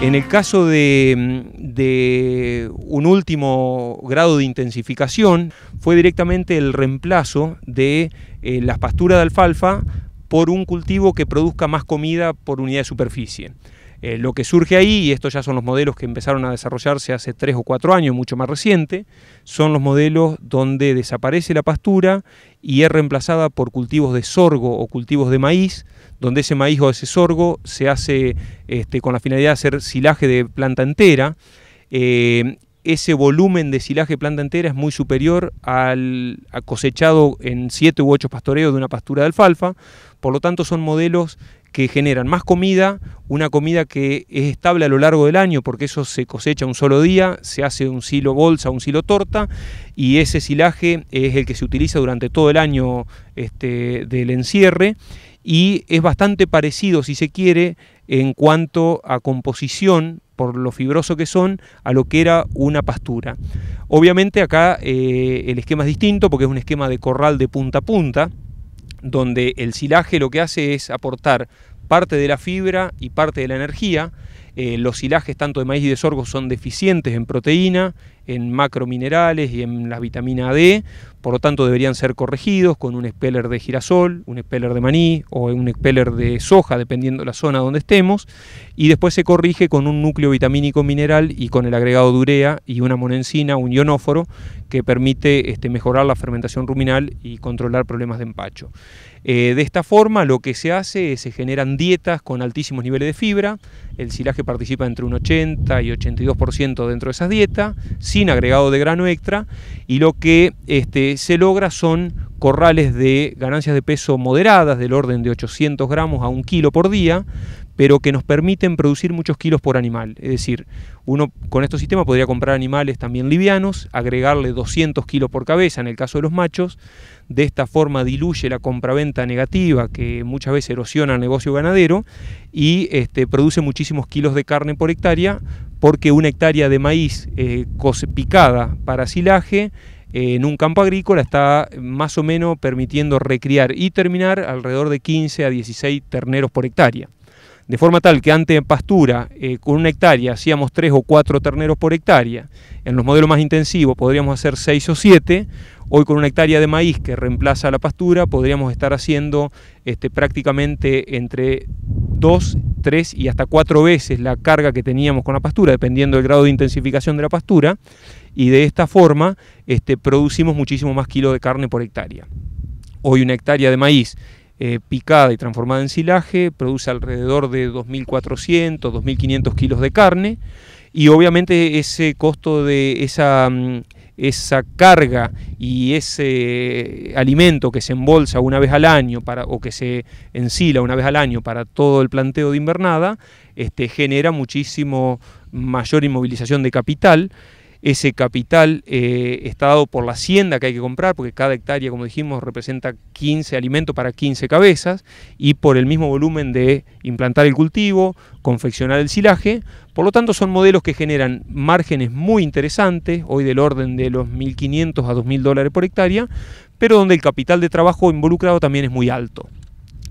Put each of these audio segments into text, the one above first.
En el caso de, un último grado de intensificación, fue directamente el reemplazo de eh, las pasturas de alfalfa por un cultivo que produzca más comida por unidad de superficie. Eh, lo que surge ahí, y estos ya son los modelos que empezaron a desarrollarse hace tres o cuatro años, mucho más reciente, son los modelos donde desaparece la pastura y es reemplazada por cultivos de sorgo o cultivos de maíz, donde ese maíz o ese sorgo se hace este, con la finalidad de hacer silaje de planta entera. Eh, ese volumen de silaje de planta entera es muy superior al cosechado en 7 u ocho pastoreos de una pastura de alfalfa, por lo tanto son modelos que generan más comida, una comida que es estable a lo largo del año porque eso se cosecha un solo día, se hace un silo bolsa, un silo torta y ese silaje es el que se utiliza durante todo el año este, del encierre y es bastante parecido si se quiere en cuanto a composición por lo fibroso que son, a lo que era una pastura. Obviamente acá eh, el esquema es distinto porque es un esquema de corral de punta a punta, donde el silaje lo que hace es aportar parte de la fibra y parte de la energía. Eh, los silajes tanto de maíz y de sorgo son deficientes en proteína en macrominerales y en la vitamina D, por lo tanto deberían ser corregidos con un expeller de girasol, un expeller de maní o un expeller de soja, dependiendo la zona donde estemos, y después se corrige con un núcleo vitamínico mineral y con el agregado de urea y una monensina, un ionóforo, que permite este, mejorar la fermentación ruminal y controlar problemas de empacho. Eh, de esta forma lo que se hace es se generan dietas con altísimos niveles de fibra, el silaje participa entre un 80 y 82% dentro de esas dietas, agregado de grano extra y lo que este, se logra son corrales de ganancias de peso moderadas del orden de 800 gramos a un kilo por día, pero que nos permiten producir muchos kilos por animal. Es decir, uno con estos sistemas podría comprar animales también livianos, agregarle 200 kilos por cabeza en el caso de los machos, de esta forma diluye la compraventa negativa que muchas veces erosiona el negocio ganadero y este, produce muchísimos kilos de carne por hectárea porque una hectárea de maíz eh, cosepicada picada para silaje eh, en un campo agrícola está más o menos permitiendo recriar y terminar alrededor de 15 a 16 terneros por hectárea. De forma tal que antes en pastura, eh, con una hectárea, hacíamos 3 o 4 terneros por hectárea. En los modelos más intensivos podríamos hacer 6 o 7. Hoy con una hectárea de maíz que reemplaza la pastura, podríamos estar haciendo este, prácticamente entre 2 y hasta cuatro veces la carga que teníamos con la pastura, dependiendo del grado de intensificación de la pastura, y de esta forma este, producimos muchísimo más kilos de carne por hectárea. Hoy una hectárea de maíz eh, picada y transformada en silaje produce alrededor de 2.400, 2.500 kilos de carne, y obviamente ese costo de esa... Mm, esa carga y ese alimento que se embolsa una vez al año para, o que se ensila una vez al año para todo el planteo de invernada, este, genera muchísimo mayor inmovilización de capital ese capital eh, está dado por la hacienda que hay que comprar, porque cada hectárea, como dijimos, representa 15 alimentos para 15 cabezas, y por el mismo volumen de implantar el cultivo, confeccionar el silaje. Por lo tanto, son modelos que generan márgenes muy interesantes, hoy del orden de los 1.500 a 2.000 dólares por hectárea, pero donde el capital de trabajo involucrado también es muy alto.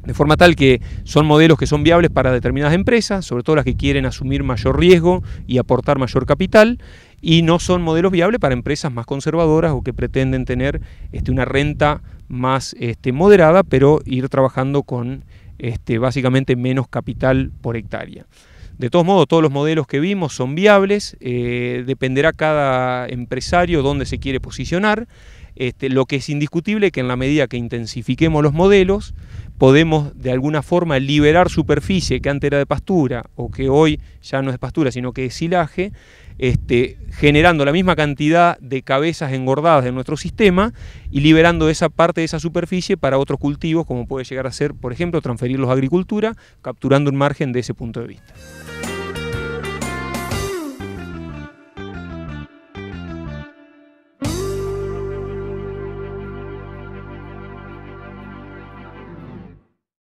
De forma tal que son modelos que son viables para determinadas empresas, sobre todo las que quieren asumir mayor riesgo y aportar mayor capital, y no son modelos viables para empresas más conservadoras o que pretenden tener este, una renta más este, moderada, pero ir trabajando con este, básicamente menos capital por hectárea. De todos modos, todos los modelos que vimos son viables, eh, dependerá cada empresario dónde se quiere posicionar. lo que es indiscutible es que en la medida que intensifiquemos los modelos, podemos de alguna forma liberar superficie que antes era de pastura o que hoy ya no es pastura sino que es silaje, este, generando la misma cantidad de cabezas engordadas en nuestro sistema y liberando esa parte de esa superficie para otros cultivos como puede llegar a ser, por ejemplo, transferirlos a agricultura, capturando un margen de ese punto de vista.